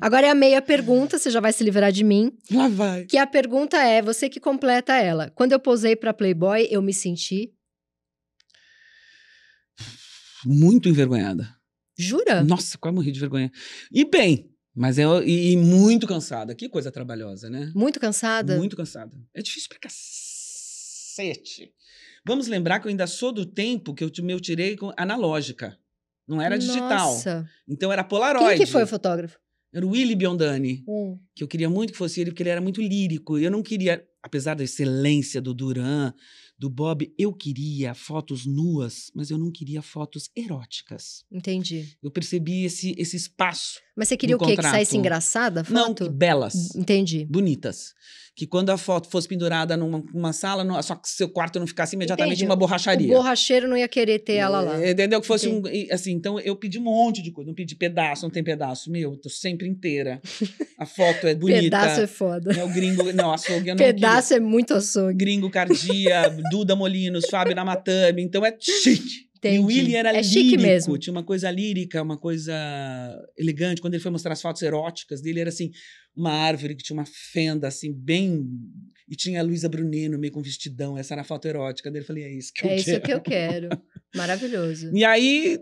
Agora é a meia pergunta, você já vai se livrar de mim. Lá vai. Que a pergunta é, você que completa ela. Quando eu posei para Playboy, eu me senti muito envergonhada. Jura? Nossa, quase morri de vergonha. E bem, mas eu e, e muito cansada. Que coisa trabalhosa, né? Muito cansada? Muito cansada. É difícil pra cacete. Vamos lembrar que eu ainda sou do tempo que eu me eu tirei com analógica. Não era digital. Nossa. Então era Polaroid. Quem que foi o fotógrafo? Era o Willy Biondani, hum. que eu queria muito que fosse ele, porque ele era muito lírico. Eu não queria, apesar da excelência do Duran, do Bob, eu queria fotos nuas, mas eu não queria fotos eróticas. Entendi. Eu percebi esse, esse espaço. Mas você queria o quê? Contrato. Que saísse engraçada? Foto? Não, belas. Entendi. Bonitas que quando a foto fosse pendurada numa sala, só que seu quarto não ficasse imediatamente Entendi. uma borracharia. O borracheiro não ia querer ter ela lá. Entendeu? Que fosse Entendi. um. Assim, então eu pedi um monte de coisa. Não pedi pedaço, não tem pedaço. Meu, tô sempre inteira. A foto é bonita. pedaço é foda. É o gringo. Não, açougue eu não Pedaço queria. é muito açougue. Gringo Cardia, Duda Molinos, Fábio Namatame. Então é chique. Entendi. E o William era é lírico, mesmo. tinha uma coisa lírica, uma coisa elegante. Quando ele foi mostrar as fotos eróticas dele, era assim, uma árvore que tinha uma fenda, assim, bem... E tinha a Luísa Brunino meio com vestidão, essa era a foto erótica dele. Eu falei, é isso que eu quero. É isso que eu quero. Maravilhoso. E aí,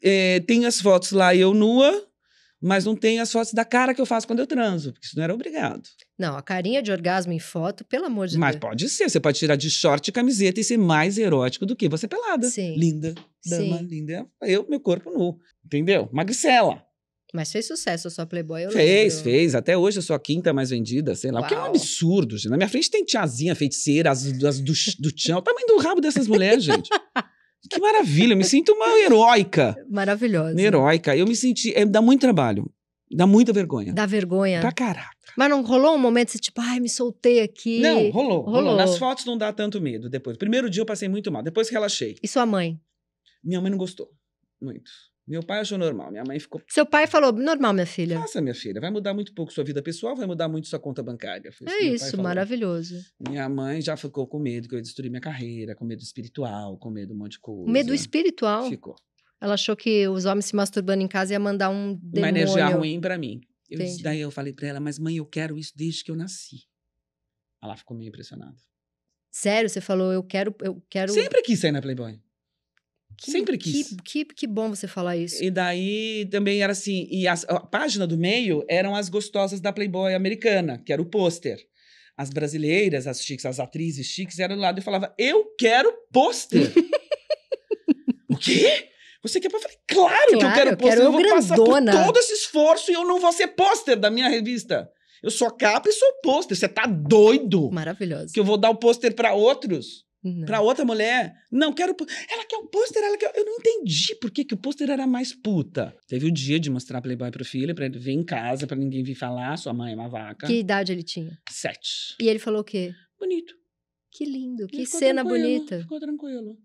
é, tem as fotos lá, eu nua, mas não tem as fotos da cara que eu faço quando eu transo, porque isso não era obrigado. Não, a carinha de orgasmo em foto, pelo amor de mas Deus. Mas pode ser, você pode tirar de short e camiseta e ser mais erótico do que você pelada. Sim. Linda, dama, Sim. linda. Eu, meu corpo nu, entendeu? Magricela. Mas fez sucesso a sua Playboy, eu Fez, lembro. fez. Até hoje eu sou a quinta mais vendida, sei lá. Uau. Porque é um absurdo, gente. Na minha frente tem tiazinha, feiticeira, as, as do, do O tamanho do rabo dessas mulheres, gente. Que maravilha, eu me sinto uma heróica. Maravilhosa. Heróica. Eu me senti. É, dá muito trabalho. Dá muita vergonha. Dá vergonha. Pra caraca. Mas não rolou um momento você, assim, tipo, ai, me soltei aqui. Não, rolou, rolou, rolou. Nas fotos não dá tanto medo depois. Primeiro dia eu passei muito mal, depois relaxei. E sua mãe? Minha mãe não gostou muito. Meu pai achou normal, minha mãe ficou. Seu pai falou: normal, minha filha. Nossa, minha filha. Vai mudar muito pouco sua vida pessoal, vai mudar muito sua conta bancária. Foi é isso, maravilhoso. Minha mãe já ficou com medo que eu ia destruir minha carreira, com medo espiritual, com medo um monte de coisa. Medo espiritual? Ficou. Ela achou que os homens se masturbando em casa ia mandar um demônio. Uma energia ruim para mim. Eu, daí eu falei para ela: mas mãe, eu quero isso desde que eu nasci. Ela ficou meio impressionada. Sério, você falou, eu quero, eu quero. Sempre quis sair na Playboy. Que, Sempre quis. Que, que, que, bom você falar isso. E daí também era assim. E as, a página do meio eram as gostosas da Playboy americana, que era o pôster. As brasileiras, as chiques, as atrizes chiques eram do lado e falava: Eu quero pôster. o quê? Você quer? Eu falei, claro, claro que eu quero pôster. Eu, eu, vou grandona. passar por todo esse esforço e eu não vou ser pôster da minha revista. Eu sou capa e sou pôster. Você tá doido? Maravilhoso. Que eu vou dar o pôster para outros. Não. Pra outra mulher, não, quero. Ela quer o pôster, ela quer. Eu não entendi por que, que o pôster era mais puta. Teve o dia de mostrar Playboy pro filho, pra ele vir em casa, pra ninguém vir falar, sua mãe é uma vaca. Que idade ele tinha? Sete. E ele falou o quê? Bonito. Que lindo, que cena bonita. Ficou tranquilo.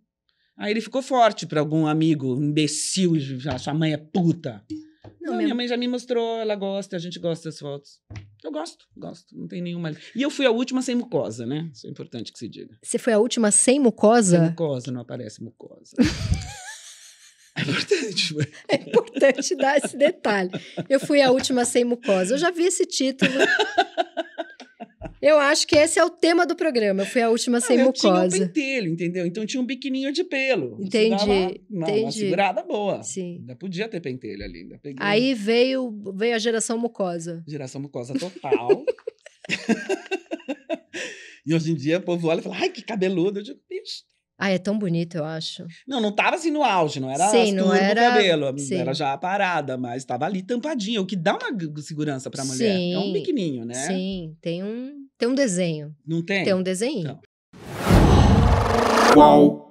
Aí ele ficou forte pra algum amigo imbecil, já, sua mãe é puta. Não, não minha mãe já me mostrou, ela gosta, a gente gosta das fotos. Eu gosto, gosto. Não tem nenhuma. E eu fui a última sem mucosa, né? Isso é importante que se diga. Você foi a última sem mucosa? Sem mucosa, não aparece mucosa. É importante. Né? É importante dar esse detalhe. Eu fui a última sem mucosa. Eu já vi esse título. Eu acho que esse é o tema do programa. Eu fui a última sem eu mucosa. Eu tinha um pentelho, entendeu? Então tinha um biquininho de pelo. Entendi. Uma, uma, uma segurada boa. Sim. Ainda podia ter pentelho ali. Ainda peguei. Aí veio, veio a geração mucosa. Geração mucosa total. e hoje em dia o povo olha e fala, ai, que cabeludo. Eu digo, bicho, ah, é tão bonito, eu acho. Não, não tava assim no auge, não era Sim, não era... no cabelo, Sim. era já parada, mas estava ali tampadinha, o que dá uma segurança pra mulher. Sim. É um biquininho, né? Sim, tem um, tem um desenho. Não tem? Tem um desenho. Então. Qual